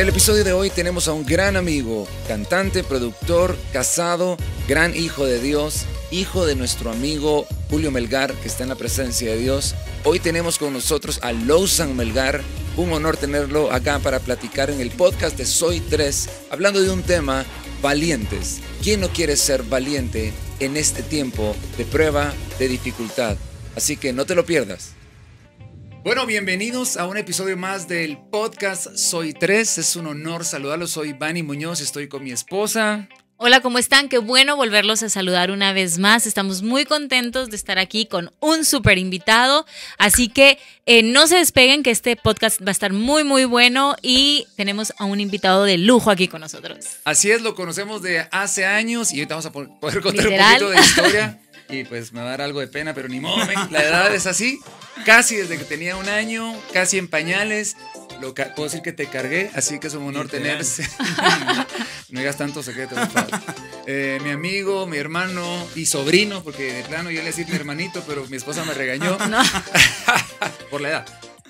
el episodio de hoy tenemos a un gran amigo, cantante, productor, casado, gran hijo de Dios, hijo de nuestro amigo Julio Melgar, que está en la presencia de Dios. Hoy tenemos con nosotros a Lousan Melgar. Un honor tenerlo acá para platicar en el podcast de Soy 3, hablando de un tema, valientes. ¿Quién no quiere ser valiente en este tiempo de prueba, de dificultad? Así que no te lo pierdas. Bueno, bienvenidos a un episodio más del podcast Soy 3. Es un honor saludarlos. Soy Bani Muñoz, estoy con mi esposa. Hola, ¿cómo están? Qué bueno volverlos a saludar una vez más. Estamos muy contentos de estar aquí con un súper invitado. Así que eh, no se despeguen que este podcast va a estar muy, muy bueno y tenemos a un invitado de lujo aquí con nosotros. Así es, lo conocemos de hace años y ahorita vamos a poder contar un poquito de historia. Y pues me va a dar algo de pena, pero ni modo, la edad es así. Casi desde que tenía un año, casi en pañales. Lo puedo decir que te cargué, así que es un honor tenerse. no digas tantos secretos, eh, mi amigo, mi hermano y sobrino, porque de plano yo le decía mi hermanito, pero mi esposa me regañó. por la edad.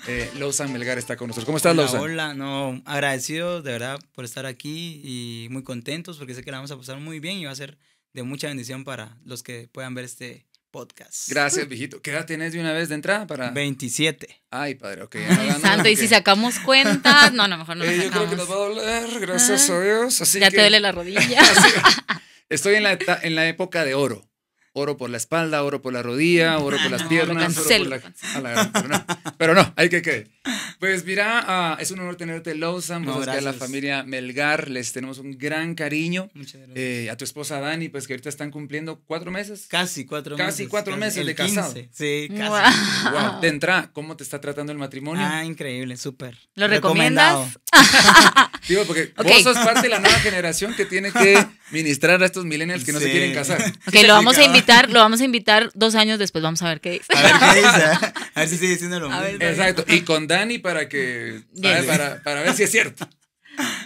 Eh, Melgar está con nosotros. ¿Cómo estás, hola, Hola, no, agradecido de verdad por estar aquí y muy contentos porque sé que la vamos a pasar muy bien y va a ser de mucha bendición para los que puedan ver este podcast. Gracias, viejito. ¿Qué edad tienes de una vez de entrada para? 27. Ay, padre, ok. Ay, santo, y si sacamos cuentas, no, no, mejor no. Eh, yo creo que nos va a doler, gracias ah, a Dios. Así ya te duele la rodilla. Estoy en la, en la época de oro oro por la espalda, oro por la rodilla, oro por las ah, piernas, oro por la, ah, pero, no, hay que creer. Pues mira, ah, es un honor tenerte, Lawson, no, a la familia Melgar, les tenemos un gran cariño. Muchas gracias. Eh, a tu esposa Dani, pues que ahorita están cumpliendo cuatro meses. Casi cuatro meses. Casi cuatro meses de casado. Sí, casi. Wow. De entrada, ¿cómo te está tratando el matrimonio? Ah, increíble, súper. ¿Lo recomiendas? Digo, porque vos sos parte de la nueva generación que tiene que ministrar a estos millennials que no se quieren casar. Ok, lo vamos a invitar, lo vamos a invitar dos años después, vamos a ver qué dice. A ver qué dice, a ver si sigue diciendo lo mismo. Exacto, y con Dani para que, para, para, ver si es cierto.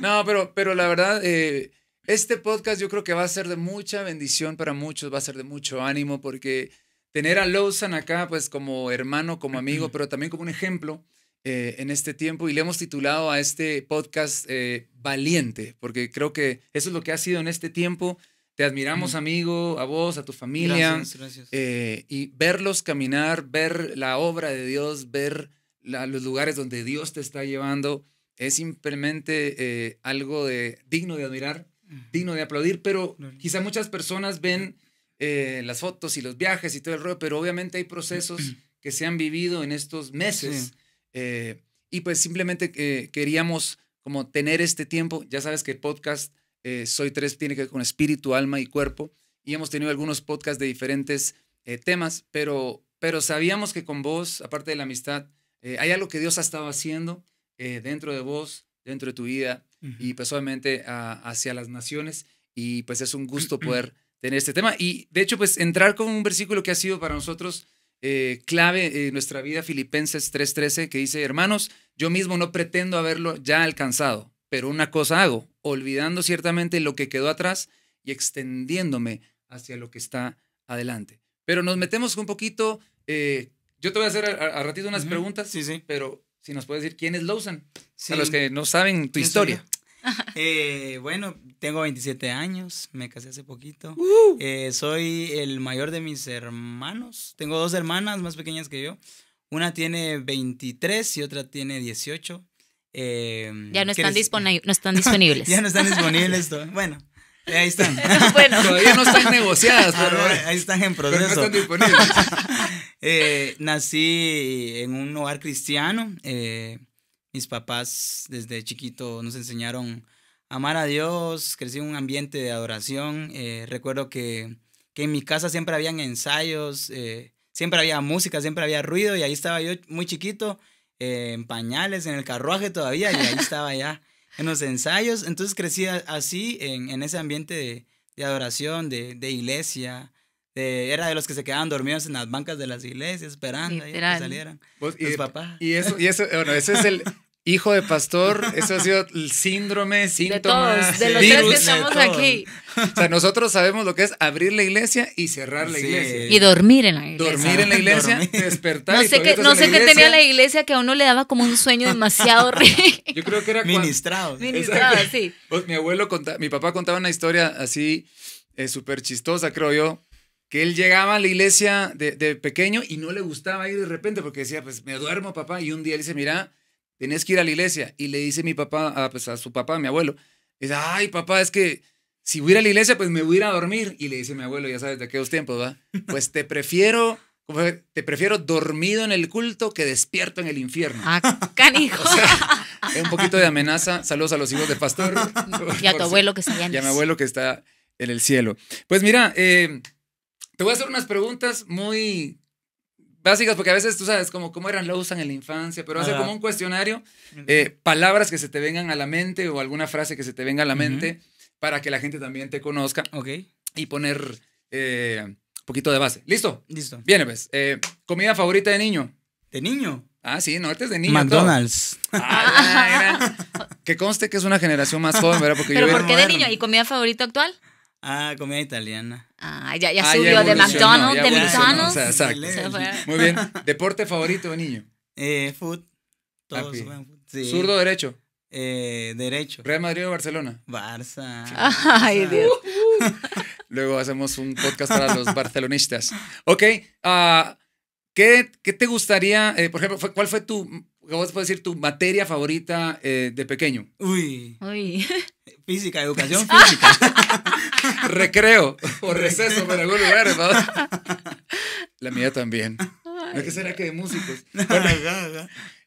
No, pero, pero la verdad, eh, este podcast yo creo que va a ser de mucha bendición para muchos, va a ser de mucho ánimo porque tener a Lawson acá, pues como hermano, como amigo, pero también como un ejemplo eh, en este tiempo y le hemos titulado a este podcast eh, Valiente, porque creo que eso es lo que ha sido en este tiempo. Te admiramos, amigo, a vos, a tu familia. Gracias, gracias. Eh, y verlos caminar, ver la obra de Dios, ver los lugares donde Dios te está llevando, es simplemente algo de, digno de admirar, digno de aplaudir, pero quizá muchas personas ven las fotos y los viajes y todo el rollo, pero obviamente hay procesos que se han vivido en estos meses. Sí eh, y pues simplemente eh, queríamos como tener este tiempo. Ya sabes que el podcast eh, Soy Tres tiene que ver con espíritu, alma y cuerpo. Y hemos tenido algunos podcasts de diferentes temas, pero, pero sabíamos que con vos, aparte de la amistad, hay algo que Dios ha estado haciendo dentro de vos, dentro de tu vida y personalmente hacia las naciones. Y pues es un gusto poder tener este tema. Y de hecho, pues entrar con un versículo que ha sido para nosotros eh, clave en nuestra vida, Filipenses 3:13, que dice, hermanos, yo mismo no pretendo haberlo ya alcanzado, pero una cosa hago, olvidando ciertamente lo que quedó atrás y extendiéndome hacia lo que está adelante. Pero nos metemos un poquito, eh, yo te voy a hacer a, ratito unas preguntas, sí, sí. pero si nos puedes decir quién es Lawson, a los que no saben tu historia. Eh, bueno, tengo 27 años, me casé hace poquito. ¡Uh! Eh, soy el mayor de mis hermanos. Tengo dos hermanas más pequeñas que yo. Una tiene 23 y otra tiene 18. Em, ya no están, disponibles. ya no están disponibles. bueno, eh, ahí están. Todavía no están negociadas, ah, pero ahí están en proceso. nací en un hogar cristiano. Eh, mis papás desde chiquito nos enseñaron a amar a Dios, crecí en un ambiente de adoración. Eh, recuerdo que, que, en mi casa siempre habían ensayos, eh, siempre había música, siempre había ruido y ahí estaba yo muy chiquito, eh, en pañales, en el carruaje todavía y ahí estaba ya en los ensayos. Entonces crecí así, en, ese ambiente de, adoración, de, iglesia. era de los que se quedaban dormidos en las bancas de las iglesias esperando que salieran pues, y, papás. Y eso, y eso, bueno, ese es el, hijo de pastor, eso ha sido el síndrome, síntomas, de, todos, de los tres que estamos aquí. O sea, nosotros sabemos lo que es abrir la iglesia y cerrar la iglesia. Y dormir en la iglesia. Dormir en la iglesia, despertar. No sé, no sé qué tenía la iglesia que a uno le daba como un sueño demasiado rico. Yo creo que era ministrado. Ministrado, sí. Pues, mi abuelo contaba, mi papá contaba una historia así eh, súper chistosa, creo yo, que él llegaba a la iglesia de, de, pequeño y no le gustaba ir de repente porque decía, pues me duermo, papá. Y un día él dice, mira, tenías que ir a la iglesia. Y le dice mi papá, a, ah, pues, a su papá, a mi abuelo, dice, ay, papá, es que si voy a ir a la iglesia, pues me voy a ir a dormir. Y le dice mi abuelo, ya sabes, de aquellos tiempos, ¿va? Pues te prefiero, te prefiero dormido en el culto que despierto en el infierno. Ah, canijo. es un poquito de amenaza. Saludos a los hijos de pastor. Y a tu abuelo que está allá. Y a mi abuelo que está en el cielo. Pues mira, eh, te voy a hacer unas preguntas muy básicas, porque a veces tú sabes como cómo eran usan en la infancia, pero hace como un cuestionario, eh, palabras que se te vengan a la mente o alguna frase que se te venga a la mente para que la gente también te conozca. Ok. Y poner un eh, poquito de base. ¿Listo? Listo. Viene, pues. Eh, ¿Comida favorita de niño? ¿De niño? Ah, sí, no, antes de niño. McDonald's. Ah, que conste que es una generación más joven, ¿verdad? ¿Pero por qué de niño? ¿Y comida favorita actual? Ah, comida italiana. Ah, ya, ya ah, subió de McDonald's, de McDonald's. exacto. Muy bien. ¿Deporte favorito de niño? Eh, food. Todos food. Sí. ¿Zurdo o derecho? Eh, derecho. ¿Real Madrid o Barcelona? Barça. Ay, Dios. Luego hacemos un podcast para los barcelonistas. Ok. Ah, ¿qué, ¿qué, te gustaría, eh, por ejemplo, cuál fue tu, se puede decir, tu materia favorita eh, de pequeño? Uy. Uy. Física, educación física recreo o receso para algún lugar. ¿verdad? La mía también. ¿No que será que de músicos?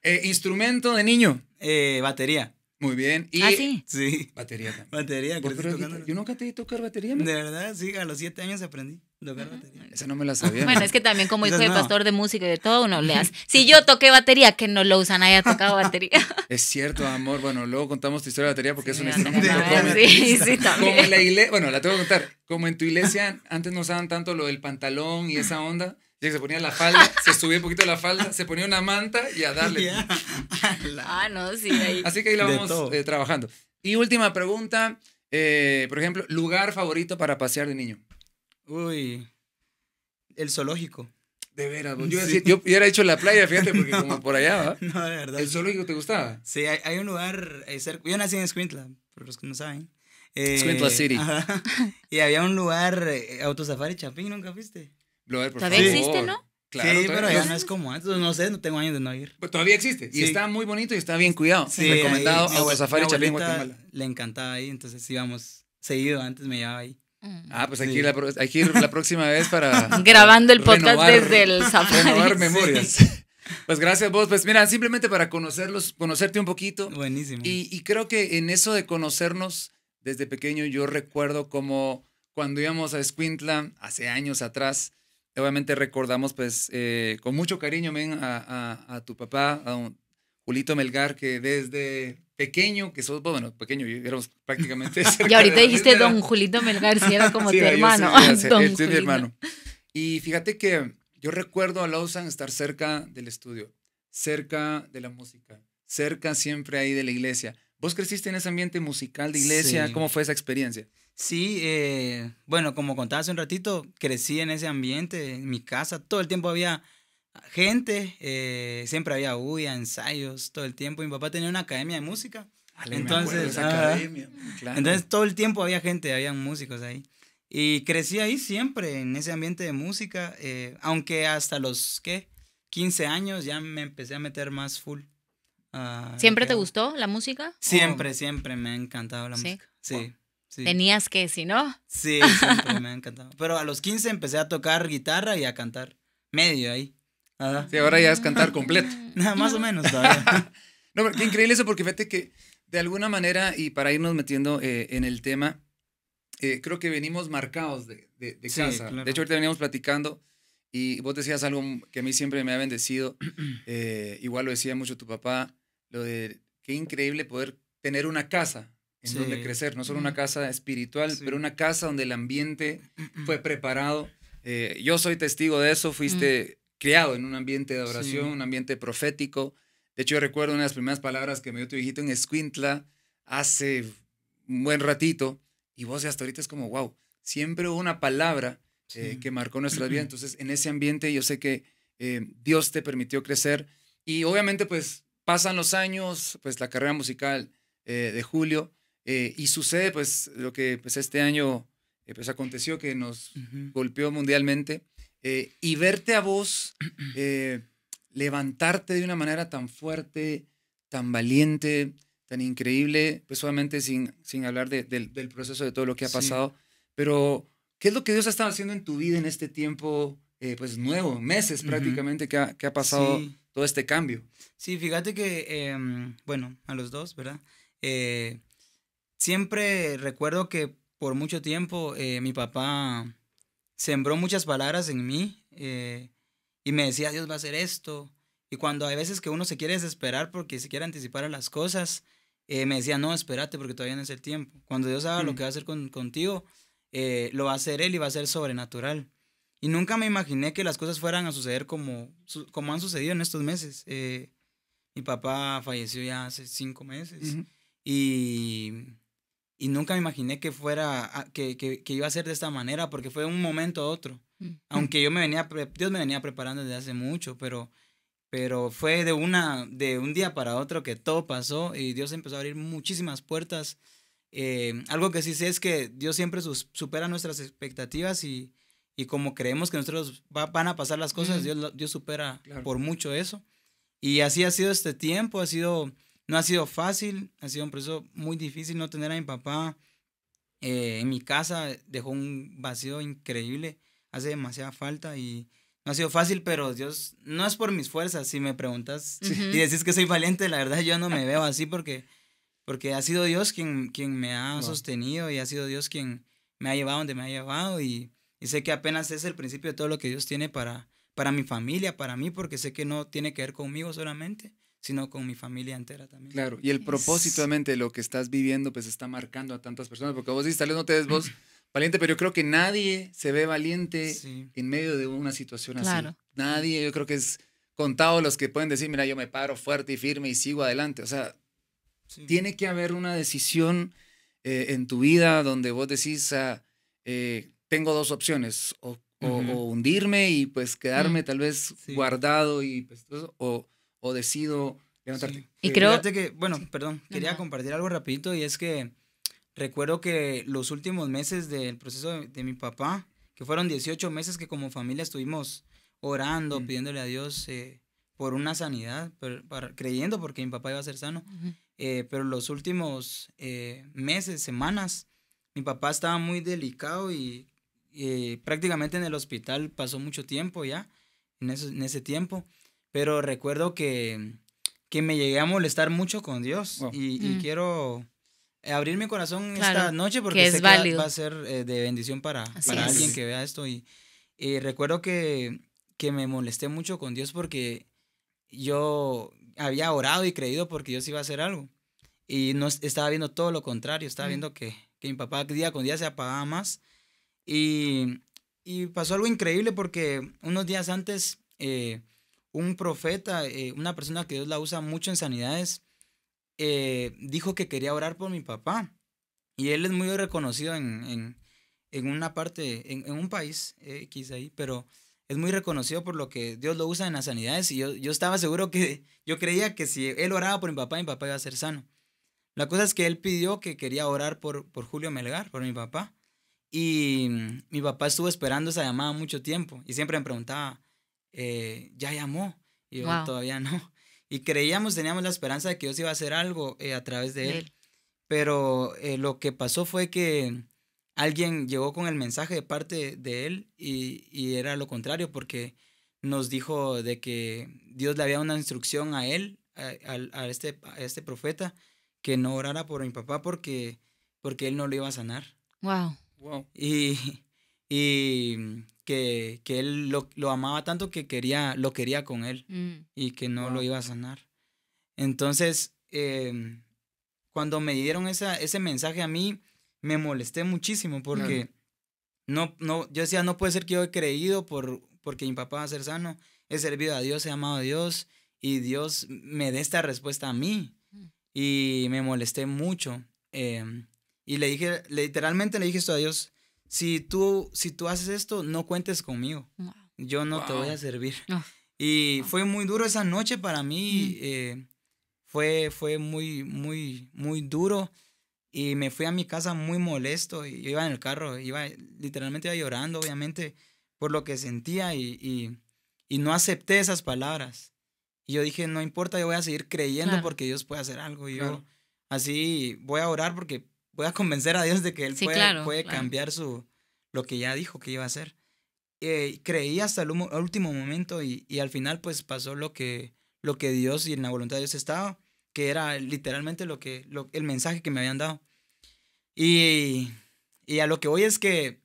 Eh, instrumento de niño. Eh, batería. Muy bien. Y, ah, sí? Batería también. Batería, Yo nunca te di tocar batería. De verdad, sí, a los siete años aprendí. Tocar ah, batería. Esa no me la sabía. Bueno, es que también como hijo de pastor de música y de todo, uno leas Si yo toqué batería, que no lo usan, haya tocado batería. Es cierto, amor. Bueno, luego contamos tu historia de batería porque es una historia. Sí, sí, también. Como en la bueno, la tengo que contar. Como en tu iglesia antes no usaban tanto lo del pantalón y esa onda, ya que se ponía la falda, se subía un poquito la falda, se ponía una manta y a darle. ah, no, sí, ahí. Así que ahí la vamos eh, trabajando. Y última pregunta, eh, por ejemplo, lugar favorito para pasear de niño. Uy, el zoológico. De veras, yo, hubiera yo, era hecho la playa, fíjate, porque como por allá, va No, de verdad. ¿El zoológico te gustaba? Sí, hay, un lugar eh, Yo nací en Squintla por los que no saben. Eh, City. Y había un lugar, Autosafari Chapín, ¿nunca fuiste? Todavía existe, ¿no? Claro, sí, pero ya no es como antes, no sé, no tengo años de no ir. Pues, todavía existe y está muy bonito y está bien cuidado. Sí, Recomendado a Safari Chapín, Guatemala. Le encantaba ahí, entonces íbamos seguido, antes me llevaba ahí. Mm. Ah, pues aquí la, la próxima vez para... Grabando el podcast desde el Safari. Renovar memorias. Pues gracias vos. Pues mira, simplemente para conocerlos, conocerte un poquito. Buenísimo. Y, creo que en eso de conocernos desde pequeño, yo recuerdo como cuando íbamos a Squintland hace años atrás, obviamente recordamos pues eh, con mucho cariño a, a, tu papá, a don Julito Melgar, que desde pequeño, que sos, bueno, pequeño, éramos prácticamente... y ahorita dijiste don Julito Melgar, si era como tu hermano. Sí, es eh, mi hermano. Y fíjate que yo recuerdo a Lausanne estar cerca del estudio, cerca de la música, cerca siempre ahí de la iglesia. ¿Vos creciste en ese ambiente musical de iglesia? ¿Cómo fue esa experiencia? Sí, eh, bueno, como contaba hace un ratito, crecí en ese ambiente, en mi casa. Todo el tiempo había gente, eh, siempre había bulla, ensayos, todo el tiempo. Mi papá tenía una academia de música. Ah, entonces, entonces, todo el tiempo había gente, había músicos ahí. Y crecí ahí siempre, en ese ambiente de música, eh, aunque hasta los, ¿qué? 15 años ya me empecé a meter más full Ah, ¿Siempre te gustó la música? Siempre, oh. siempre me ha encantado la música. Sí, Tenías que, si no. Sí, siempre me ha encantado. Pero a los 15 empecé a tocar guitarra y a cantar. Medio ahí. Y Sí, ahora ya es cantar mm. completo. Nada, más o menos no, pero qué increíble eso, porque fíjate que de alguna manera, y para irnos metiendo eh, en el tema, eh, creo que venimos marcados de, de, casa. De hecho, ahorita veníamos platicando y vos decías algo que a mí siempre me ha bendecido. Eh, igual lo decía mucho tu papá lo de qué increíble poder tener una casa en donde crecer, no solo una casa espiritual, pero una casa donde el ambiente fue preparado. Eh, yo soy testigo de eso, mm. fuiste criado en un ambiente de oración, un ambiente profético. De hecho, yo recuerdo una de las primeras palabras que me dio tu hijito en Escuintla hace un buen ratito, y vos hasta ahorita es como, wow, siempre hubo una palabra eh, que marcó nuestras vida. Entonces, en ese ambiente yo sé que eh, Dios te permitió crecer y obviamente pues Pasan los años, pues la carrera musical eh, de Julio, eh, y sucede pues lo que pues, este año eh, pues aconteció, que nos golpeó mundialmente, y verte a vos levantarte de una manera tan fuerte, tan valiente, tan increíble, pues solamente sin, sin hablar del proceso de todo lo que ha pasado, pero ¿qué es lo que Dios ha estado haciendo en tu vida en este tiempo? Eh, pues nuevo, meses prácticamente que ha, pasado todo este cambio. Sí, fíjate que, em, bueno, a los dos, ¿verdad? Eh, siempre recuerdo que por mucho tiempo eh, mi papá sembró muchas palabras en mí y me decía, Dios va a hacer esto. Y cuando hay veces que uno se quiere desesperar porque se quiere anticipar a las cosas, me decía, no, espérate porque todavía no es el tiempo. Cuando Dios haga lo mm. que va a hacer contigo, lo va a hacer Él y va a ser sobrenatural. Y nunca me imaginé que las cosas fueran a suceder como, como han sucedido en estos meses. Eh, mi papá falleció ya hace cinco meses y, nunca me imaginé que fuera, que, que, iba a ser de esta manera, porque fue de un momento a otro. Mm. Aunque yo me venía, Dios me venía preparando desde hace mucho, pero, pero fue de, una, de un día para otro que todo pasó y Dios empezó a abrir muchísimas puertas. Eh, algo que sí sé es que Dios siempre supera nuestras expectativas y, y como creemos que nosotros van a pasar las cosas, Dios, Dios supera por mucho eso. Y así ha sido este tiempo, ha sido, no ha sido fácil, ha sido un proceso muy difícil no tener a mi papá eh, en mi casa, dejó un vacío increíble, hace demasiada falta y no ha sido fácil, pero Dios, no es por mis fuerzas, si me preguntas y decís que soy valiente, la verdad yo no me veo así porque, porque ha sido Dios quien, quien me ha sostenido y ha sido Dios quien me ha llevado donde me ha llevado y y sé que apenas es el principio de todo lo que Dios tiene para, para mi familia, para mí, porque sé que no tiene que ver conmigo solamente, sino con mi familia entera también. Claro, y el propósito, de lo que estás viviendo, pues está marcando a tantas personas, porque vos dices, tal vez no te des vos valiente, pero yo creo que nadie se ve valiente en medio de una situación así. Nadie, yo creo que es contado los que pueden decir, mira, yo me paro fuerte y firme y sigo adelante. O sea, tiene que haber una decisión eh, en tu vida donde vos decís, a... Ah, eh, tengo dos opciones, o, hundirme y pues quedarme mm, tal vez guardado y pues, o, o, decido levantarte. Y eh, creo... bueno, perdón, quería compartir algo rapidito y es que recuerdo que los últimos meses del proceso de, mi papá, que fueron 18 meses que como familia estuvimos orando, mm. pidiéndole a Dios... Eh, por una sanidad, creyendo porque mi papá iba a ser sano. Eh, pero los últimos meses, semanas, mi papá estaba muy delicado y eh, prácticamente en el hospital pasó mucho tiempo ya, en, ese tiempo, pero recuerdo que, que, me llegué a molestar mucho con Dios y, mm. quiero abrir mi corazón esta noche porque sé que va a ser eh, de bendición para, alguien que vea esto y, recuerdo que, que me molesté mucho con Dios porque yo había orado y creído porque Dios iba a hacer algo. Y no estaba viendo todo lo contrario, estaba mm. viendo que, que, mi papá día con día se apagaba más y, pasó algo increíble porque unos días antes eh, un profeta, eh, una persona que Dios la usa mucho en sanidades, eh, dijo que quería orar por mi papá. Y él es muy reconocido en, una parte, en, un país X ahí, pero es muy reconocido por lo que Dios lo usa en las sanidades. Y yo, estaba seguro que, yo creía que si él oraba por mi papá, mi papá iba a ser sano. La cosa es que él pidió que quería orar por, por Julio Melgar, por mi papá. Y mm, mi papá estuvo esperando esa llamada mucho tiempo y siempre me preguntaba, eh, ¿ya llamó? Y yo todavía no. Y creíamos, teníamos la esperanza de que Dios iba a hacer algo eh, a través de él. Pero eh, lo que pasó fue que alguien llegó con el mensaje de parte de él y, era lo contrario, porque nos dijo de que Dios le había una instrucción a él, a, este, este profeta, que no orara por mi papá porque, porque él no lo iba a sanar. Wow. Y, y que, que, él lo, lo, amaba tanto que quería, lo quería con él mm. y que no lo iba a sanar. Entonces, em, cuando me dieron esa, ese mensaje a mí, me molesté muchísimo porque no, no, yo decía, no puede ser que yo he creído por, porque mi papá va a ser sano, he servido a Dios, he amado a Dios y Dios me dé esta respuesta a mí. Mm. Y me molesté mucho. Eh, y le dije, literalmente le dije esto a Dios, si tú, si tú haces esto, no cuentes conmigo. Yo no te voy a servir. Y fue muy duro esa noche para mí. Mm. Eh, fue, fue muy, muy, muy duro. Y me fui a mi casa muy molesto. Y yo iba en el carro, iba, literalmente iba llorando, obviamente, por lo que sentía. Y, y, no acepté esas palabras. Y yo dije, no importa, yo voy a seguir creyendo porque Dios puede hacer algo. Y yo así voy a orar porque pueda convencer a Dios de que Él puede, cambiar su, lo que ya dijo que iba a hacer. Eh, creí hasta el, último momento y, al final pues pasó lo que, lo que Dios y en la voluntad de Dios estaba, que era literalmente lo que, el mensaje que me habían dado. Y, y a lo que voy es que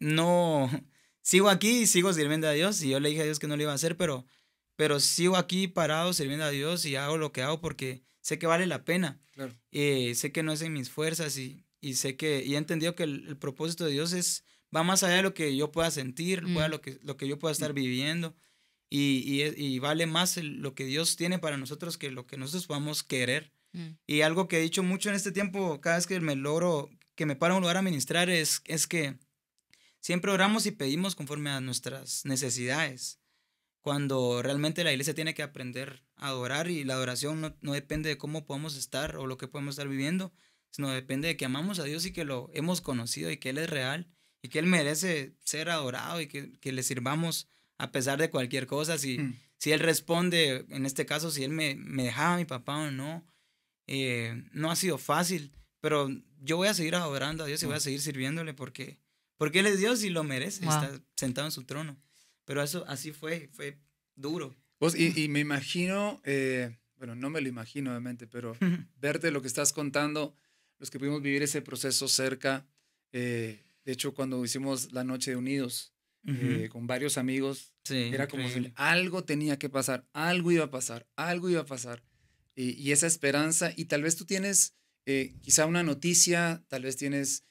no, sigo aquí, y sigo sirviendo a Dios y yo le dije a Dios que no lo iba a hacer, pero, pero sigo aquí parado sirviendo a Dios y hago lo que hago porque sé que vale la pena. Claro. Eh, sé que no es en mis fuerzas y, sé que, y he entendido que el, propósito de Dios es, va más allá de lo que yo pueda sentir, mm. lo, que, lo que yo pueda estar mm. viviendo. Y, y, vale más lo que Dios tiene para nosotros que lo que nosotros podamos querer. Mm. Y algo que he dicho mucho en este tiempo, cada vez que me logro, que me paro a un lugar a ministrar, es, es que siempre oramos y pedimos conforme a nuestras necesidades cuando realmente la iglesia tiene que aprender a adorar y la adoración no, depende de cómo podemos estar o lo que podemos estar viviendo, sino depende de que amamos a Dios y que lo hemos conocido y que Él es real y que Él merece ser adorado y que, le sirvamos a pesar de cualquier cosa, si, mm. si Él responde, en este caso, si Él me, dejaba a mi papá o no, eh, no ha sido fácil, pero yo voy a seguir adorando a Dios y voy a mm. seguir sirviéndole porque, porque Él es Dios y lo merece, está sentado en su trono. Pero eso así fue, fue duro. y, me imagino, eh, bueno, no me lo imagino obviamente, pero verte lo que estás contando, los que pudimos vivir ese proceso cerca, eh, de hecho cuando hicimos la Noche de Unidos eh, con varios amigos, era como si algo tenía que pasar, algo iba a pasar, algo iba a pasar. Y, esa esperanza, y tal vez tú tienes quizá una noticia, tal vez tienes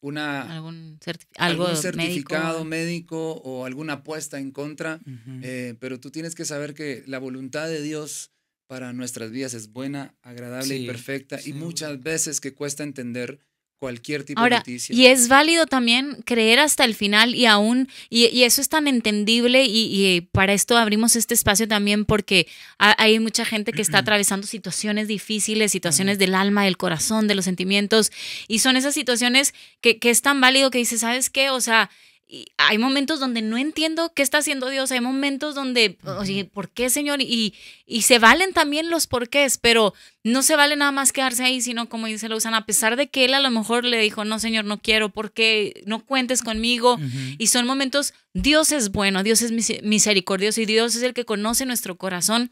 una, algún, certificado médico, o alguna apuesta en contra, eh, pero tú tienes que saber que la voluntad de Dios para nuestras vidas es buena, agradable y perfecta, y muchas veces que cuesta entender cualquier tipo de noticia. Y es válido también creer hasta el final y aún, y, eso es tan entendible y, para esto abrimos este espacio también porque hay mucha gente que está atravesando situaciones difíciles, situaciones del alma, del corazón, de los sentimientos, y son esas situaciones que, que es tan válido que dices, ¿sabes qué? O sea, y hay momentos donde no entiendo qué está haciendo Dios, hay momentos donde, oye, ¿por qué, Señor? Y, y se valen también los porqués, pero no se vale nada más quedarse ahí, sino como dice usan a pesar de que él a lo mejor le dijo, no, Señor, no quiero, porque no cuentes conmigo. Y son momentos, Dios es bueno, Dios es misericordioso y Dios es el que conoce nuestro corazón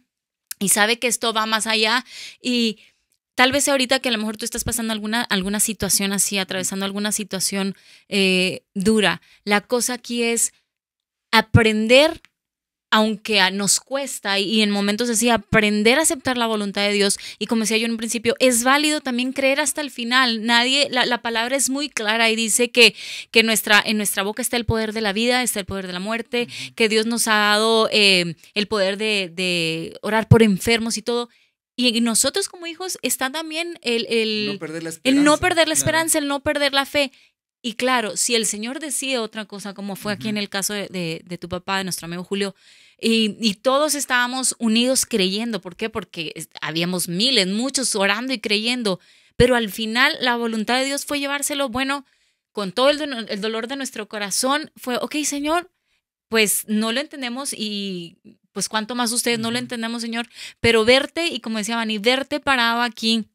y sabe que esto va más allá y Tal vez ahorita que a lo mejor tú estás pasando alguna, alguna situación así, atravesando alguna situación eh, dura, la cosa aquí es aprender, aunque nos cuesta y en momentos así, aprender a aceptar la voluntad de Dios. Y como decía yo en un principio, es válido también creer hasta el final. Nadie, la, palabra es muy clara y dice que, que nuestra, en nuestra boca está el poder de la vida, está el poder de la muerte, que Dios nos ha dado eh, el poder de orar por enfermos y todo. Y nosotros como hijos está también el, no, perder la esperanza, el no perder la, esperanza, el no perder la fe. Y claro, si el Señor decide otra cosa, como fue aquí en el caso de, tu papá, de nuestro amigo Julio, y, todos estábamos unidos creyendo, ¿por qué? Porque habíamos miles, muchos orando y creyendo, pero al final la voluntad de Dios fue llevárselo, bueno, con todo el, el dolor de nuestro corazón, fue, ok, Señor, pues no lo entendemos y pues cuánto más ustedes no lo entendemos, Señor, pero verte y como decía Vani, verte parado aquí,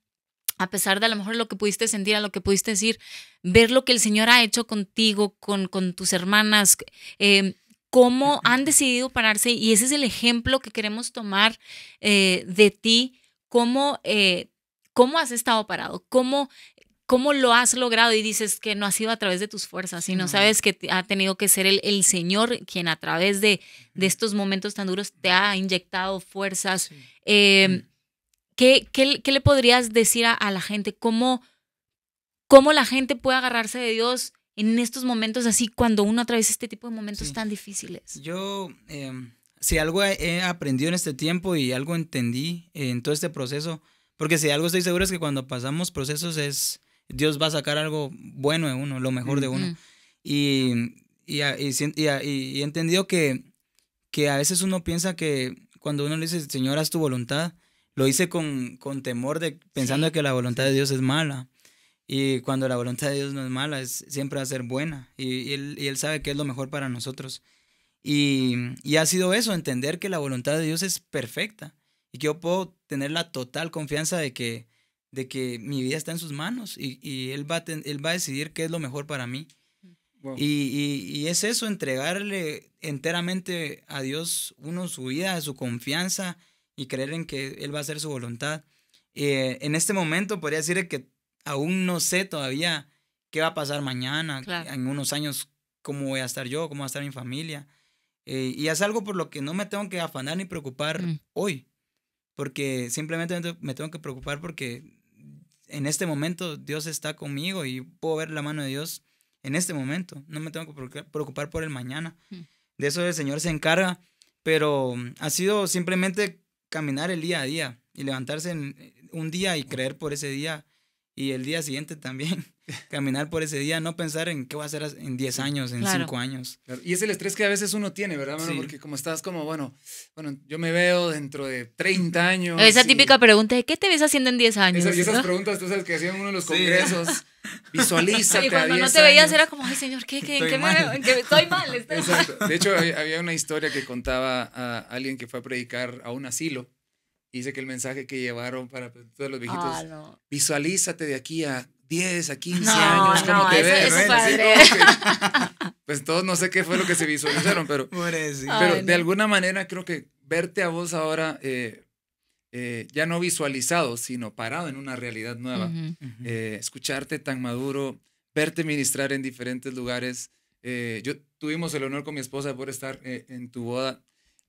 a pesar de a lo mejor lo que pudiste sentir, a lo que pudiste decir, ver lo que el Señor ha hecho contigo, con, con tus hermanas, em, cómo han decidido pararse y ese es el ejemplo que queremos tomar eh, de ti, cómo, eh, cómo has estado parado, cómo ¿Cómo lo has logrado? Y dices que no ha sido a través de tus fuerzas, sino sabes que ha tenido que ser el, Señor quien a través de, estos momentos tan duros te ha inyectado fuerzas. Em, ¿qué, le podrías decir a, la gente? ¿Cómo, ¿Cómo la gente puede agarrarse de Dios en estos momentos así cuando uno atraviesa este tipo de momentos tan difíciles? Yo, em, si algo he aprendido en este tiempo y algo entendí en todo este proceso, porque si algo estoy seguro es que cuando pasamos procesos es Dios va a sacar algo bueno de uno, lo mejor de uno. Y, y, y, he entendido que, que a veces uno piensa que cuando uno le dice, Señor, haz tu voluntad, lo hice con, con temor, de, pensando que la voluntad de Dios es mala. Y cuando la voluntad de Dios no es mala, es, siempre va a ser buena. Y, él, sabe que es lo mejor para nosotros. Y, y ha sido eso, entender que la voluntad de Dios es perfecta. Y que yo puedo tener la total confianza de que, de que mi vida está en sus manos y, él, va a va a decidir qué es lo mejor para mí. Y, es eso, entregarle enteramente a Dios uno su vida, su confianza y creer en que Él va a hacer su voluntad. Eh, en este momento podría decir que aún no sé todavía qué va a pasar mañana, en unos años, cómo voy a estar yo, cómo va a estar mi familia. Eh, y es algo por lo que no me tengo que afanar ni preocupar mm. hoy, porque simplemente me tengo que preocupar porque en este momento Dios está conmigo y puedo ver la mano de Dios en este momento. No me tengo que preocupar por el mañana. Mm. De eso el Señor se encarga, pero mm, ha sido simplemente caminar el día a día y levantarse en eh, un día y mm. creer por ese día y el día siguiente también caminar por ese día, no pensar en qué va a hacer en 10 años, en 5 años. Y es el estrés que a veces uno tiene, ¿verdad? Porque como estás como, bueno, bueno, yo me veo dentro de 30 años. Esa típica pregunta de ¿qué te ves haciendo en 10 años? y esas preguntas, tú sabes que hacían uno de los congresos. Visualízate. Y cuando no te veías era como, ay señor, ¿qué, qué, ¿qué Me, que estoy mal? Estoy Exacto. Mal. De hecho, había una historia que contaba a alguien que fue a predicar a un asilo dice que el mensaje que llevaron para pues, todos los viejitos, ah, visualízate de aquí a 10, a 15 años, te ves. pues todos no sé qué fue lo que se visualizaron, pero, pero de alguna manera creo que verte a vos ahora, eh, eh, ya no visualizado, sino parado en una realidad nueva, eh, escucharte tan maduro, verte ministrar en diferentes lugares. yo tuvimos el honor con mi esposa por poder estar en tu boda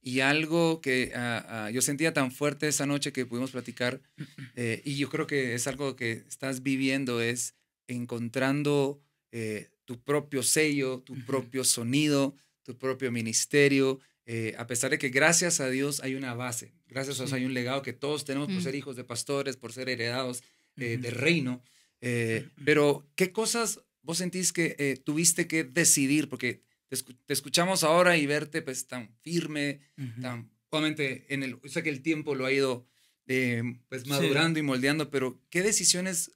y algo que ah, ah, yo sentía tan fuerte esa noche que pudimos platicar, eh, y yo creo que es algo que estás viviendo, es encontrando eh, tu propio sello, tu propio sonido, tu propio ministerio, eh, a pesar de que gracias a Dios hay una base, gracias a Dios hay un legado que todos tenemos por ser mm. hijos de pastores, por ser heredados del reino. pero, ¿qué cosas vos sentís que tuviste que decidir? Porque te, escuchamos ahora y verte pues tan firme, tan, obviamente, en el, o que el tiempo lo ha ido eh, pues madurando y moldeando, pero ¿qué decisiones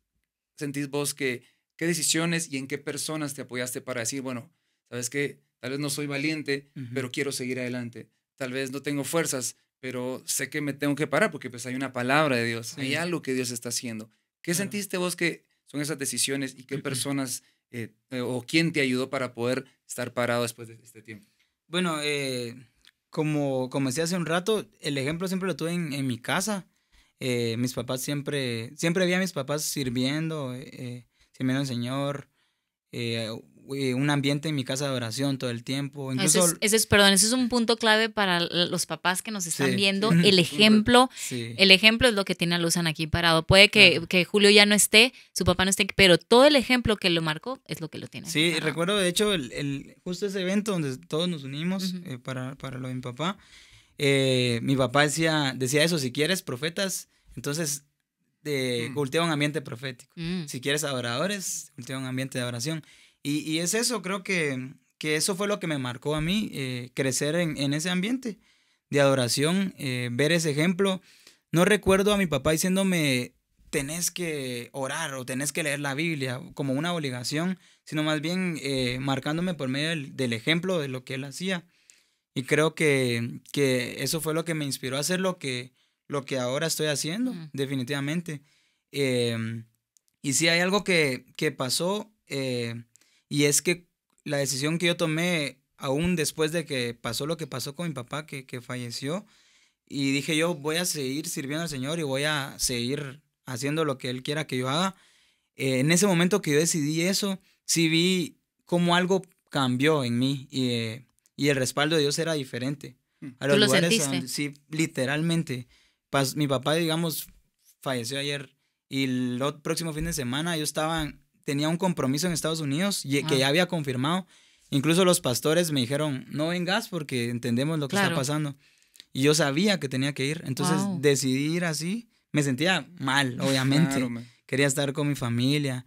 sentís vos que, qué decisiones y en qué personas te apoyaste para decir, bueno, sabes que tal vez no soy valiente, pero quiero seguir adelante, tal vez no tengo fuerzas, pero sé que me tengo que parar porque pues hay una palabra de Dios, hay algo que Dios está haciendo. ¿Qué sentiste vos que son esas decisiones y qué personas eh, eh, o quién te ayudó para poder estar parado después de este tiempo? Bueno, eh, como, como decía hace un rato, el ejemplo siempre lo tuve en, mi casa. mis papás siempre, siempre vi a mis papás sirviendo, sirviendo al Señor, eh, un ambiente en mi casa de oración todo el tiempo. Eso, es, perdón, eso es un punto clave para los papás que nos están viendo. El ejemplo, el ejemplo es lo que tiene a Luzan aquí parado. Puede que, Julio ya no esté, su papá no esté, pero todo el ejemplo que lo marcó es lo que lo tiene. Sí, recuerdo de hecho el, justo ese evento donde todos nos unimos eh, para, lo de mi papá. Eh, mi papá decía, decía eso, si quieres profetas, entonces mm. cultiva un ambiente profético. Mm. Si quieres adoradores, cultiva un ambiente de oración. Y, es eso, creo que, eso fue lo que me marcó a mí, eh, crecer en, ese ambiente de adoración, eh, ver ese ejemplo. No recuerdo a mi papá diciéndome, tenés que orar o tenés que leer la Biblia como una obligación, sino más bien eh, marcándome por medio del, ejemplo de lo que él hacía. Y creo que, eso fue lo que me inspiró a hacer lo que, lo que ahora estoy haciendo, definitivamente. Em, y si hay algo que, pasó, y es que la decisión que yo tomé, aún después de que pasó lo que pasó con mi papá, que, falleció, y dije yo voy a seguir sirviendo al Señor y voy a seguir haciendo lo que Él quiera que yo haga. Eh, en ese momento que yo decidí eso, sí vi cómo algo cambió en mí y, eh, el respaldo de Dios era diferente. Mm. A los ¿Tú lo lugares sí, literalmente. mi papá, digamos, falleció ayer y el próximo fin de semana yo estaba tenía un compromiso en Estados Unidos y, que ah. ya había confirmado. Incluso los pastores me dijeron, no vengas porque entendemos lo que está pasando. Y yo sabía que tenía que ir. Entonces decidir decidí ir así. Me sentía mal, obviamente. Quería estar con mi familia.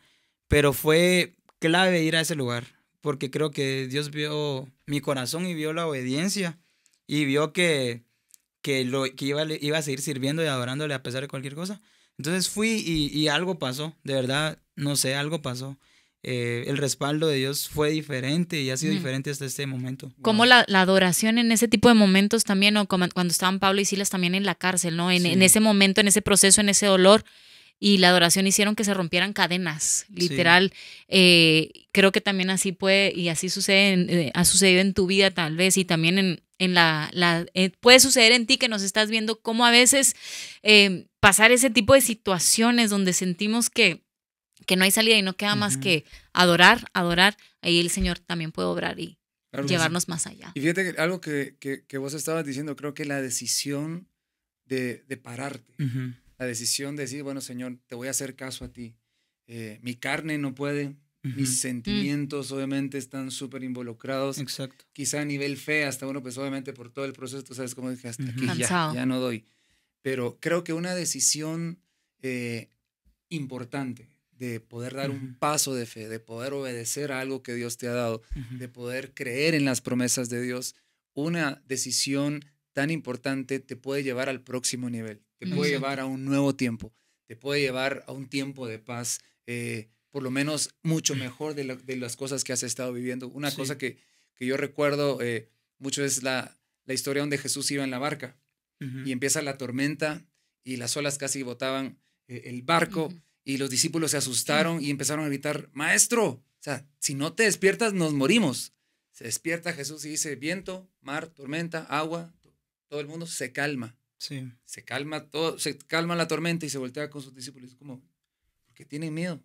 Pero fue clave ir a ese lugar. Porque creo que Dios vio mi corazón y vio la obediencia. Y vio que, que, lo, que iba, iba a seguir sirviendo y adorándole a pesar de cualquier cosa. Entonces fui y algo pasó. De verdad, no sé, algo pasó. Eh, el respaldo de Dios fue diferente y ha sido diferente hasta este momento. Como la, adoración en ese tipo de momentos también, o cuando estaban Pablo y Silas también en la cárcel, ¿no? En, ese momento, en ese proceso, en ese dolor y la adoración hicieron que se rompieran cadenas, literal. Eh, creo que también así puede y así sucede, en, eh, ha sucedido en tu vida tal vez y también en, la, la puede suceder en ti que nos estás viendo cómo a veces pasar ese tipo de situaciones donde sentimos que que no hay salida y no queda más que adorar, adorar, ahí el Señor también puede obrar y llevarnos más allá. Y fíjate que algo que, vos estabas diciendo, creo que la decisión de, pararte, la decisión de decir, bueno, Señor, te voy a hacer caso a ti. Eh, mi carne no puede, mis sentimientos obviamente están súper involucrados. Exacto. Quizá a nivel fe, hasta uno, pues obviamente por todo el proceso, tú sabes cómo dije, hasta aquí ya, no doy. Pero creo que una decisión eh, importante de poder dar un paso de fe, de poder obedecer a algo que Dios te ha dado, de poder creer en las promesas de Dios, una decisión tan importante te puede llevar al próximo nivel, te puede llevar a un nuevo tiempo, te puede llevar a un tiempo de paz, eh, por lo menos mucho mejor de, las cosas que has estado viviendo. Una cosa que, que, yo recuerdo eh, mucho es la, la, historia donde Jesús iba en la barca y empieza la tormenta y las olas casi botaban eh, el barco. Y los discípulos se asustaron mm. y empezaron a gritar, Maestro, o sea, si no te despiertas, nos morimos. Se despierta Jesús y dice, viento, mar, tormenta, agua, todo el mundo se calma. Se calma todo, se calma la tormenta y se voltea con sus discípulos. como, ¿por qué tienen miedo?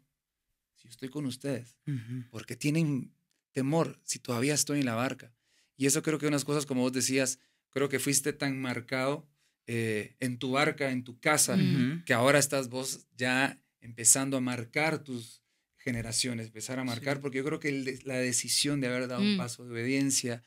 Si estoy con ustedes. porque ¿Por qué tienen temor si todavía estoy en la barca? Y eso creo que unas cosas, como vos decías, creo que fuiste tan marcado eh, en tu barca, en tu casa, que ahora estás vos ya empezando a marcar tus generaciones, empezar a marcar, porque yo creo que la decisión de haber dado un mm. paso de obediencia,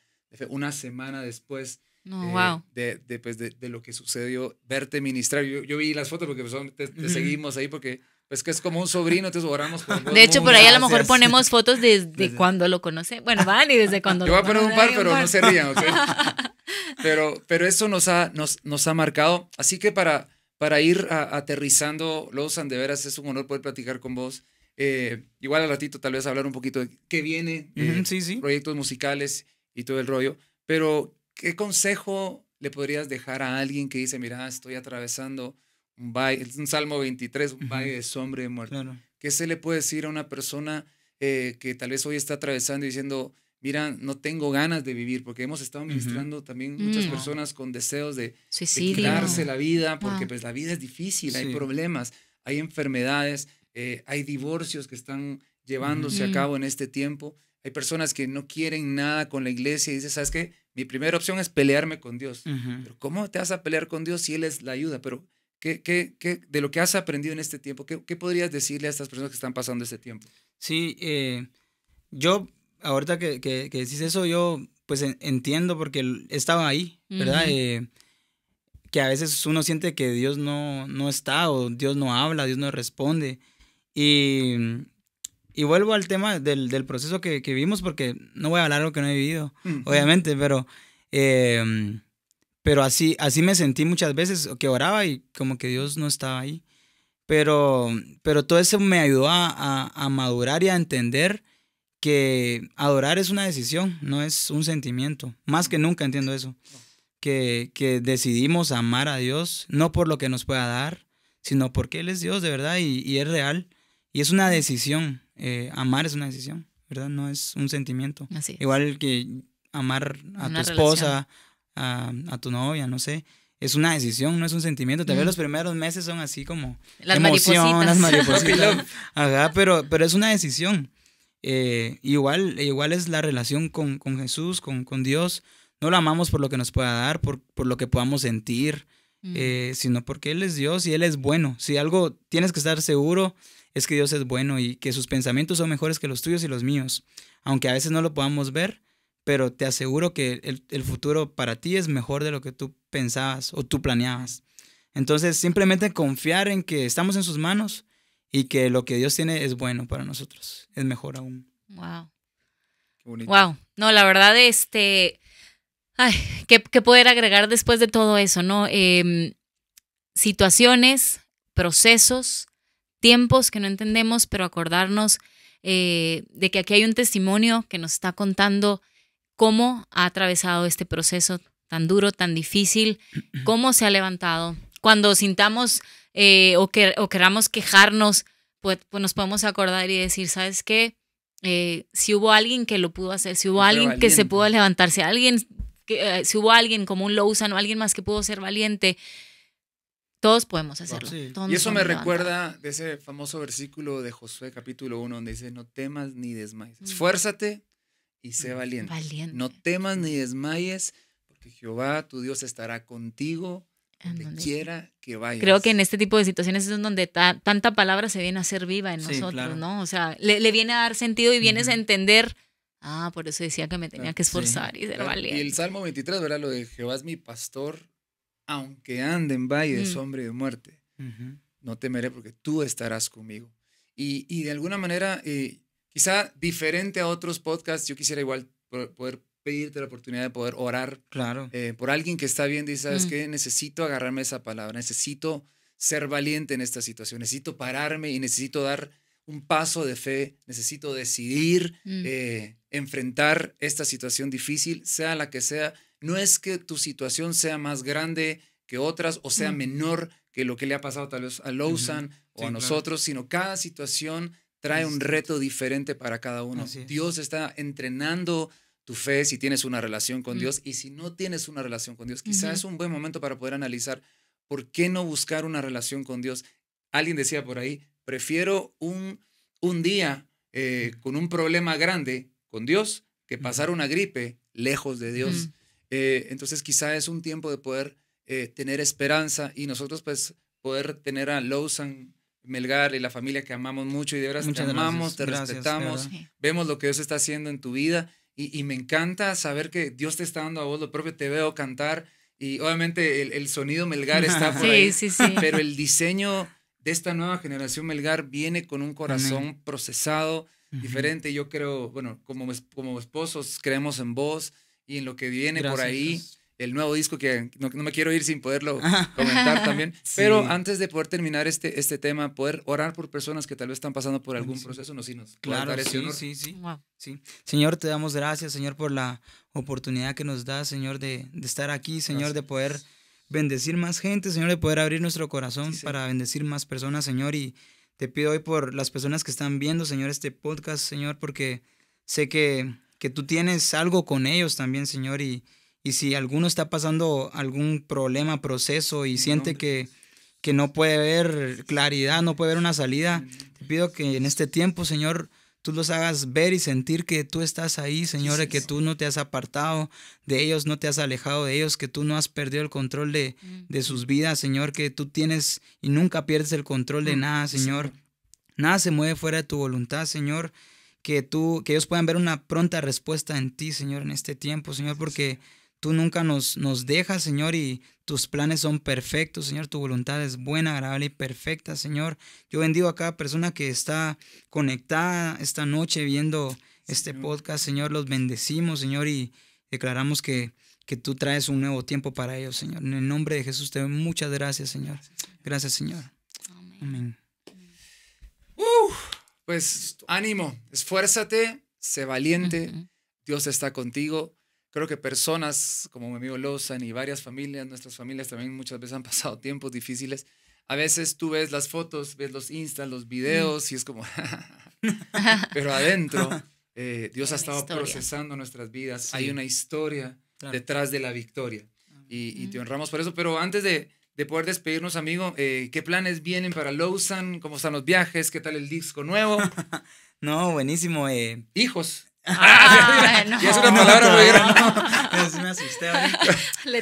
una semana después eh, pues, de, de, lo que sucedió, verte ministrar, yo, vi las fotos porque pues, te, seguimos ahí porque... Pues que es como un sobrino, te oramos De hecho, por ahí a lo mejor ponemos fotos desde, cuando lo conoce. Bueno, van y desde cuando Yo voy a poner un par, pero no se rían, Pero, pero eso nos ha, nos, nos ha marcado. Así que para, para ir aterrizando, los de veras es un honor poder platicar con vos. Eh, igual al ratito tal vez hablar un poquito de qué viene, eh, proyectos musicales y todo el rollo, pero ¿qué consejo le podrías dejar a alguien que dice, mira, estoy atravesando un baile, un Salmo 23, un baile valle de sombra y muerte? ¿Qué se le puede decir a una persona eh, que tal vez hoy está atravesando y diciendo, mira, no tengo ganas de vivir, porque hemos estado ministrando también muchas mm. personas con deseos de, quitarse la vida, porque ah. pues la vida es difícil, hay problemas, hay enfermedades, eh, hay divorcios que están llevándose a cabo en este tiempo, hay personas que no quieren nada con la iglesia y dicen, ¿sabes qué? Mi primera opción es pelearme con Dios. Pero ¿cómo te vas a pelear con Dios si Él es la ayuda? Pero ¿qué, qué, qué de lo que has aprendido en este tiempo, ¿qué, podrías decirle a estas personas que están pasando este tiempo? Sí, eh, yo ahorita que, que, decís eso, yo pues entiendo porque estaba ahí, ¿verdad? Eh, que a veces uno siente que Dios no, no está o Dios no habla, Dios no responde. Y, vuelvo al tema del, proceso que, que, vivimos porque no voy a hablar de lo que no he vivido, obviamente, pero... Em, pero así, así me sentí muchas veces que oraba y como que Dios no estaba ahí. Pero, pero todo eso me ayudó a madurar y a entender que adorar es una decisión, no es un sentimiento. Más que nunca entiendo eso. Que, decidimos amar a Dios, no por lo que nos pueda dar, sino porque Él es Dios de verdad y, es real. Y es una decisión. Eh, amar es una decisión, ¿verdad? No es un sentimiento. Igual que amar a tu esposa, a, tu novia, no sé es una decisión, no es un sentimiento. Tal vez los primeros meses son así como las maripositas. las pero, pero es una decisión. Eh, igual, igual es la relación con, Jesús, con, Dios. No lo amamos por lo que nos pueda dar, por, lo que podamos sentir, mm. eh, sino porque Él es Dios y Él es bueno. Si algo tienes que estar seguro es que Dios es bueno y que sus pensamientos son mejores que los tuyos y los míos. Aunque a veces no lo podamos ver, pero te aseguro que el, el futuro para ti es mejor de lo que tú pensabas o tú planeabas. Entonces, simplemente confiar en que estamos en sus manos y que lo que Dios tiene es bueno para nosotros, es mejor aún. Wow. Wow. No, la verdad, este, ay, ¿qué, poder agregar después de todo eso, ¿no? Em, situaciones, procesos, tiempos que no entendemos, pero acordarnos eh, de que aquí hay un testimonio que nos está contando cómo ha atravesado este proceso tan duro, tan difícil, cómo se ha levantado. Cuando sintamos eh, o, que, queramos quejarnos, pues, pues, nos podemos acordar y decir, ¿sabes qué? Eh, si hubo alguien que lo pudo hacer, si hubo alguien que se pudo levantarse, alguien, que, eh, si hubo alguien como un o alguien más que pudo ser valiente, todos podemos hacerlo. y eso me recuerda de ese famoso versículo de Josué capítulo 1 donde dice, no temas ni desmayes, mm. esfuérzate y sé mm, valiente. No temas ni desmayes, porque Jehová tu Dios estará contigo donde quiera que vayas. Creo que en este tipo de situaciones es donde tanta palabra se viene a ser viva en nosotros, ¿no? O sea, le, viene a dar sentido y vienes a entender. Ah, por eso decía que me tenía ah, que esforzar y ser valiente. Ah, y el Salmo 23, ¿verdad? Lo de Jehová es mi pastor, aunque ande en valle de mm. sombra de muerte. No temeré porque tú estarás conmigo. Y, y de alguna manera, eh, quizá diferente a otros podcasts, yo quisiera igual poder pedirte la oportunidad de poder orar eh, por alguien que está bien y sabes mm. que necesito agarrarme esa palabra, necesito ser valiente en esta situación, necesito pararme y necesito dar un paso de fe, necesito decidir mm. eh, enfrentar esta situación difícil, sea la que sea. No es que tu situación sea más grande que otras o sea mm. menor que lo que le ha pasado tal vez a Lousan o a nosotros, sino cada situación trae un reto diferente para cada uno. Dios está entrenando tu fe, si tienes una relación con Dios y si no tienes una relación con Dios. Quizás es un buen momento para poder analizar por qué no buscar una relación con Dios. Alguien decía por ahí, prefiero un, un día eh, con un problema grande con Dios que pasar una gripe lejos de Dios. Eh, entonces quizás es un tiempo de poder eh, tener esperanza y nosotros pues poder tener a Lawson Melgar y la familia que amamos mucho y de verdad te amamos, te respetamos, vemos lo que Dios está haciendo en tu vida y, me encanta saber que Dios te está dando a vos lo propio. Te veo cantar y obviamente el, sonido Melgar está por ahí. Pero el diseño de esta nueva generación Melgar viene con un corazón procesado, diferente. Yo creo, bueno, como, como esposos creemos en vos y en lo que viene por ahí el nuevo disco que no, me quiero ir sin poderlo comentar también. Pero antes de poder terminar este, este tema, poder orar por personas que tal vez están pasando por algún proceso, no, sí, nos claro, sí, sí, sí. sí. Señor, te damos gracias, Señor, por la oportunidad que nos da, Señor, de, estar aquí, Señor, de poder bendecir más gente, Señor, de poder abrir nuestro corazón para bendecir más personas, Señor. Y te pido hoy por las personas que están viendo, Señor, este podcast, Señor, porque sé que, que tú tienes algo con ellos también, Señor, y y si alguno está pasando algún problema, proceso y siente que, que no puede ver claridad, no puede ver una salida, te pido que en este tiempo, Señor, tú los hagas ver y sentir que tú estás ahí, Señor, que tú no te has apartado de ellos, no te has alejado de ellos, que tú no has perdido el control de, mm. sus vidas, Señor, que tú tienes y nunca pierdes el control de mm, nada, Señor. Nada se mueve fuera de tu voluntad, Señor. Que tú, que ellos puedan ver una pronta respuesta en ti, Señor, en este tiempo, Señor, porque... Tú nunca nos, nos dejas, Señor, y tus planes son perfectos, Señor. Tu voluntad es buena, agradable y perfecta, Señor. Yo bendigo a cada persona que está conectada esta noche viendo este podcast, Señor. Los bendecimos, Señor, y declaramos que, que tú traes un nuevo tiempo para ellos, Señor. En el nombre de Jesús te doy muchas gracias, Señor. Gracias, Señor. Amén. pues ánimo, esfuérzate, sé valiente. Dios está contigo creo que personas como mi amigo Lozan y varias familias, nuestras familias también muchas veces han pasado tiempos difíciles. A veces tú ves las fotos, ves los instas, los videos y es como, pero adentro eh, Dios ha estado procesando nuestras vidas. Hay una historia detrás de la victoria y, te honramos por eso. Pero antes de, poder despedirnos, amigo, eh, ¿qué planes vienen para Lozan? ¿Cómo están los viajes? ¿Qué tal el disco nuevo? no, buenísimo. Eh. Hijos. Ah, es una palabra muy grande. No, me asusté.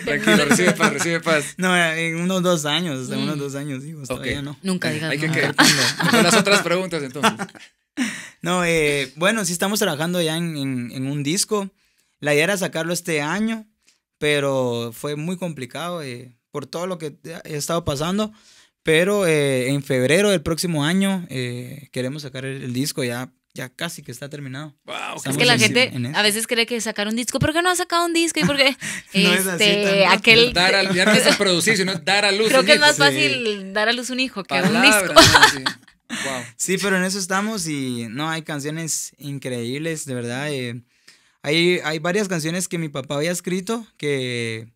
Tranquilo, recibe paz, recibe paz. No, en unos dos años, en unos mm. dos años, digo, todavía no. Nunca digas Hay que quedar las otras preguntas entonces. No, eh, bueno, sí estamos trabajando ya en, un disco. La idea era sacarlo este año, pero fue muy complicado eh, por todo lo que he estado pasando. Pero eh, en febrero del próximo año queremos sacar el disco ya ya casi que está terminado. es que la gente a veces cree que sacar un disco, ¿por qué no ha sacado un disco? Y por no este, aquel dar a, ya no es producir, sino dar a luz. Creo que es más fácil dar a luz un hijo que un disco. sí. pero en eso estamos y no hay canciones increíbles, de verdad. Eh, hay, hay varias canciones que mi papá había escrito que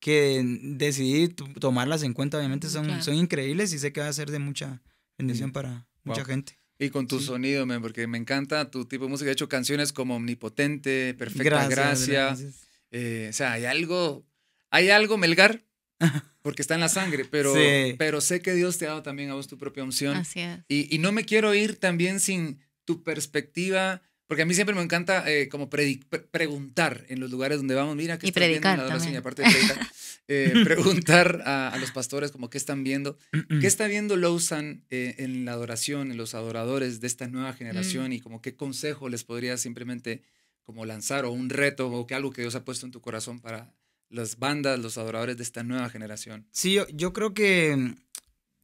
que decidí tomarlas en cuenta, obviamente mm, son, son increíbles y sé que va a ser de mucha bendición mm. para mucha gente. Y con tu sonido, porque me encanta tu tipo de música. He hecho canciones como Omnipotente, Perfecta gracias, Gracia. Eh, o sea, hay algo, hay algo, Melgar, porque está en la sangre, pero, pero sé que Dios te ha dado también a vos tu propia unción. Y, y no me quiero ir también sin tu perspectiva porque a mí siempre me encanta eh, como preguntar en los lugares donde vamos, mira, ¿qué y predicar, eh, preguntar a, los pastores como qué están viendo, qué está viendo Lousan eh, en la adoración, en los adoradores de esta nueva generación mm. y como qué consejo les podría simplemente como lanzar o un reto o que algo que Dios ha puesto en tu corazón para las bandas, los adoradores de esta nueva generación. Sí, yo, yo creo que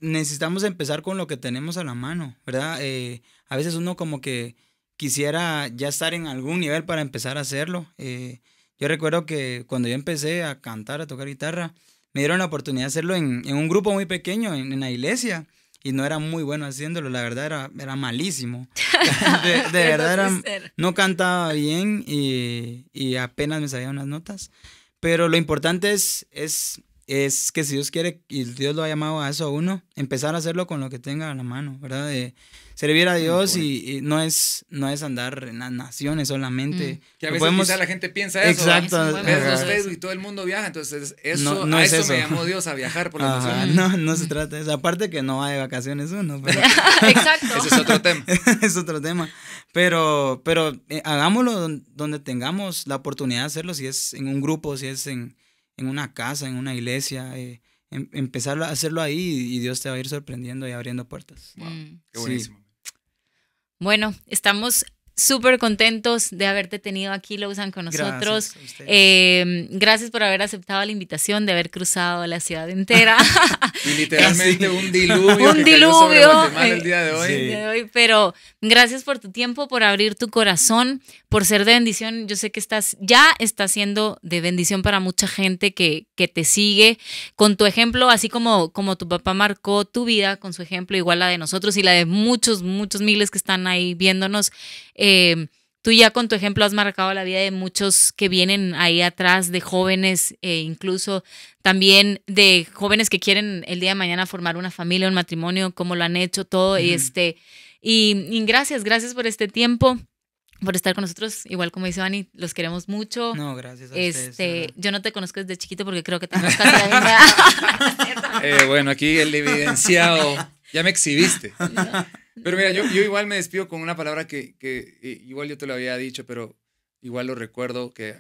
necesitamos empezar con lo que tenemos a la mano, ¿verdad? a veces uno como que quisiera ya estar en algún nivel para empezar a hacerlo. Eh, yo recuerdo que cuando yo empecé a cantar, a tocar guitarra, me dieron la oportunidad de hacerlo en, un grupo muy pequeño, en, la iglesia, y no era muy bueno haciéndolo, la verdad era, malísimo. De, verdad no cantaba bien y, apenas me salían unas notas. Pero lo importante es, es, que si Dios quiere y Dios lo ha llamado a eso a uno, empezar a hacerlo con lo que tenga a la mano, ¿verdad? servir a Dios y, no es no es andar en las naciones solamente. Que a veces la gente piensa eso. Exacto. y todo el mundo viaja, entonces eso, no, a es eso, me llamó Dios a viajar por las naciones. No, no se trata de eso. Aparte que no va de vacaciones uno. Pero... Exacto. Ese es otro tema. es otro tema. Pero, pero eh, hagámoslo donde tengamos la oportunidad de hacerlo, si es en un grupo, si es en, una casa, en una iglesia. Eh, em, empezar a hacerlo ahí y Dios te va a ir sorprendiendo y abriendo puertas. qué buenísimo. Bueno, estamos súper contentos de haberte tenido aquí, usan con nosotros. Eh, gracias, por haber aceptado la invitación, de haber cruzado la ciudad entera. y literalmente un diluvio. Un diluvio. el día de hoy. Pero gracias por tu tiempo, por abrir tu corazón, por ser de bendición. Yo sé que estás, ya estás siendo de bendición para mucha gente que, que te sigue. Con tu ejemplo, así como, como tu papá marcó tu vida, con su ejemplo, igual la de nosotros y la de muchos, muchos miles que están ahí viéndonos. Eh, tú ya con tu ejemplo has marcado la vida de muchos que vienen ahí atrás, de jóvenes, e incluso también de jóvenes que quieren el día de mañana formar una familia, un matrimonio, como lo han hecho todo. Este, y este, y, gracias, gracias por este tiempo. Por estar con nosotros, igual como dice Vani, los queremos mucho. No, gracias a este, Yo no te conozco desde chiquito porque creo que te casi la eh, bueno, aquí el evidenciado. Ya me exhibiste. Pero mira, yo, igual me despido con una palabra que, eh, igual yo te lo había dicho, pero igual lo recuerdo que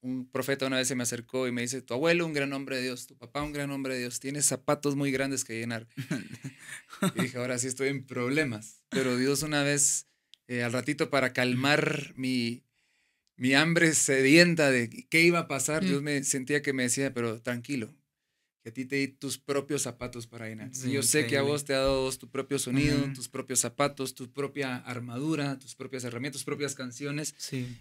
un profeta una vez se me acercó y me dice, tu abuelo un gran hombre de Dios, tu papá un gran hombre de Dios, tienes zapatos muy grandes que llenar. y dije, ahora sí estoy en problemas, pero Dios una vez, eh, al ratito para calmar mi, mi hambre sedienta de qué iba a pasar, Dios me sentía que me decía, pero tranquilo, que a ti te di tus propios zapatos para ir yo sé que a vos te ha dado tu propio sonido, tus propios zapatos, tu propia armadura, tus propias herramientas, tus propias canciones.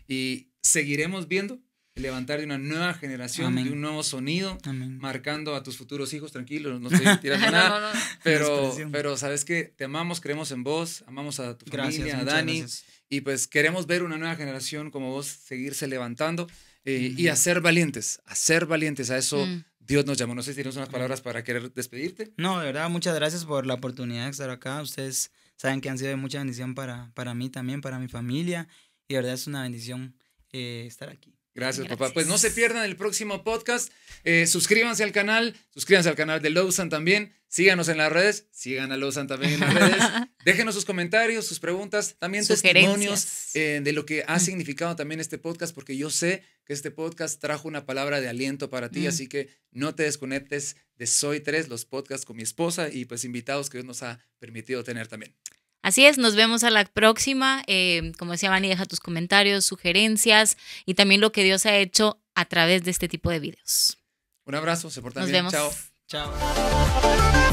Y seguiremos viendo el levantar de una nueva generación, y de un nuevo sonido, marcando a tus futuros hijos, tranquilos, no estoy tirando nada, pero, pero sabes que te amamos, creemos en vos, amamos a tu familia, a Dani, y pues queremos ver una nueva generación como vos seguirse levantando eh, a ser y hacer valientes, hacer valientes, a eso... Mm. Dios nos llamó. No sé si tienes unas palabras para querer despedirte. No, de verdad, muchas gracias por la oportunidad de estar acá. Ustedes saben que han sido de mucha bendición para, para mí también, para mi familia. Y de verdad es una bendición eh, estar aquí. Gracias, papá. Pues no se pierdan el próximo podcast. Eh, suscríbanse al canal, suscríbanse al canal de Lowsan también. Síganos en las redes, sígan a Lowsan también en las redes. Déjenos sus comentarios, sus preguntas, también testimonios eh, de lo que ha significado también este podcast, porque yo sé este podcast trajo una palabra de aliento para ti, mm. así que no te desconectes de Soy Tres, los podcasts con mi esposa y pues invitados que Dios nos ha permitido tener también. Así es, nos vemos a la próxima. Eh, como decía Vani, deja tus comentarios, sugerencias y también lo que Dios ha hecho a través de este tipo de videos. Un abrazo, se portan bien. Chao. Chao.